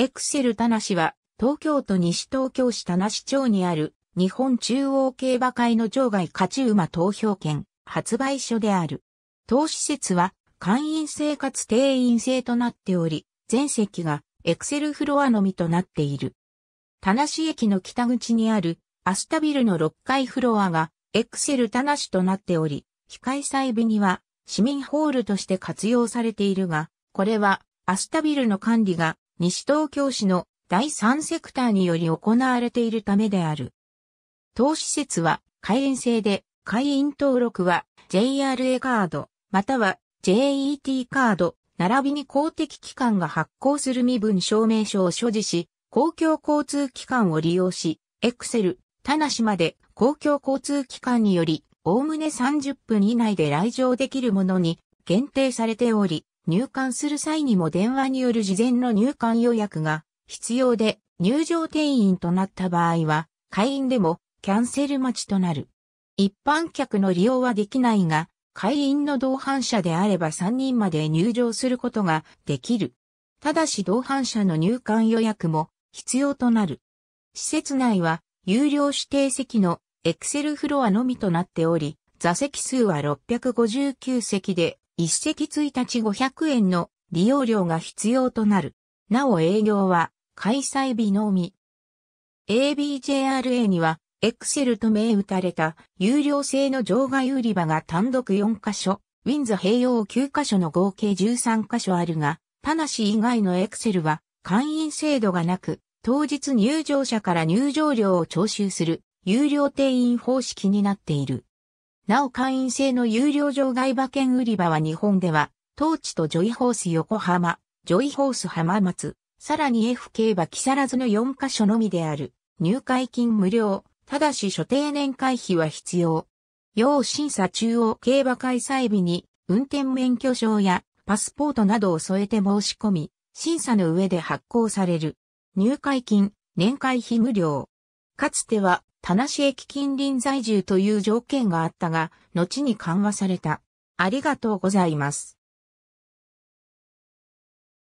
エクセル田無は、東京都西東京市田無町にある、日本中央競馬会の場外勝ち馬投票券、発売所である。当施設は、会員生活定員制となっており、全席が、エクセルフロアのみとなっている。田無駅の北口にある、アスタビルの6階フロアが、エクセル田無となっており、機械細部には、市民ホールとして活用されているが、これは、アスタビルの管理が西東京市の第3セクターにより行われているためである。当施設は会員制で、会員登録は JRA カード、または JET カード、並びに公的機関が発行する身分証明書を所持し、公共交通機関を利用し、エクセル、田無まで公共交通機関により、おおむね30分以内で来場できるものに限定されており、入館する際にも電話による事前の入館予約が必要で入場定員となった場合は会員でもキャンセル待ちとなる。一般客の利用はできないが会員の同伴者であれば3人まで入場することができる。ただし同伴者の入館予約も必要となる。施設内は有料指定席のエクセルフロアのみとなっており、座席数は659席で一席一日500円の利用料が必要となる。なお営業は開催日のみ。ABJRA には、エクセルと銘打たれた有料制の場外売り場が単独4カ所、ウィンズ併用9カ所の合計13カ所あるが、パナシ以外のエクセルは会員制度がなく、当日入場者から入場料を徴収する有料定員方式になっている。なお会員制の有料場外馬券売り場は日本では、当地とジョイホース横浜、ジョイホース浜松、さらに F 競馬木更津の4カ所のみである。入会金無料。ただし所定年会費は必要。要審査中央競馬開催日に、運転免許証やパスポートなどを添えて申し込み、審査の上で発行される。入会金、年会費無料。かつては、田無駅近隣在住という条件があったが、後に緩和された。ありがとうございます。